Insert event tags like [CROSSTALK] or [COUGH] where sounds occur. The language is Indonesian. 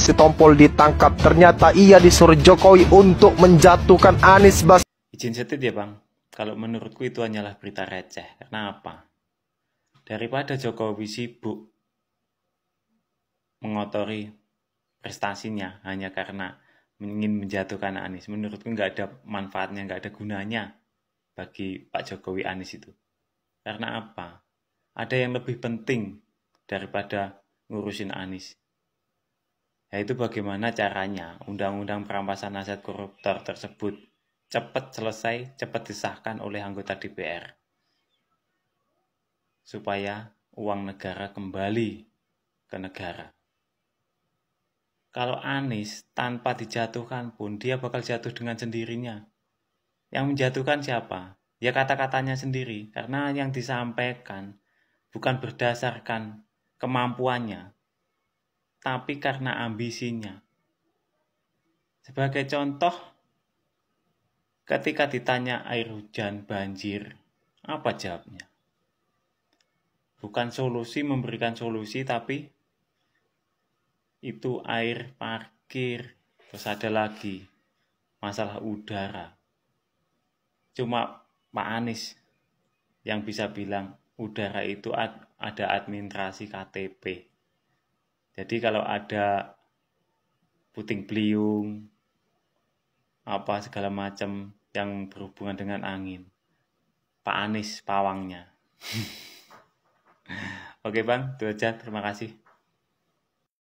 si ditangkap. Ternyata ia disuruh Jokowi untuk menjatuhkan Anies Bas. Izin setit ya bang, kalau menurutku itu hanyalah berita receh. Karena apa? Daripada Jokowi sibuk mengotori prestasinya hanya karena ingin menjatuhkan Anies. Menurutku nggak ada manfaatnya, nggak ada gunanya bagi Pak Jokowi Anies itu. Karena apa? Ada yang lebih penting daripada ngurusin Anies yaitu bagaimana caranya undang-undang perampasan aset koruptor tersebut cepat selesai, cepat disahkan oleh anggota DPR supaya uang negara kembali ke negara. Kalau Anies tanpa dijatuhkan pun dia bakal jatuh dengan sendirinya. Yang menjatuhkan siapa? Ya kata-katanya sendiri, karena yang disampaikan bukan berdasarkan kemampuannya, tapi karena ambisinya. Sebagai contoh, ketika ditanya air hujan banjir, apa jawabnya? Bukan solusi memberikan solusi, tapi itu air parkir. Terus ada lagi masalah udara. Cuma Pak Anies yang bisa bilang udara itu ada administrasi KTP. Jadi kalau ada puting beliung, apa segala macam yang berhubungan dengan angin. Pak Anies pawangnya. [LAUGHS] Oke Bang, itu aja. Terima kasih.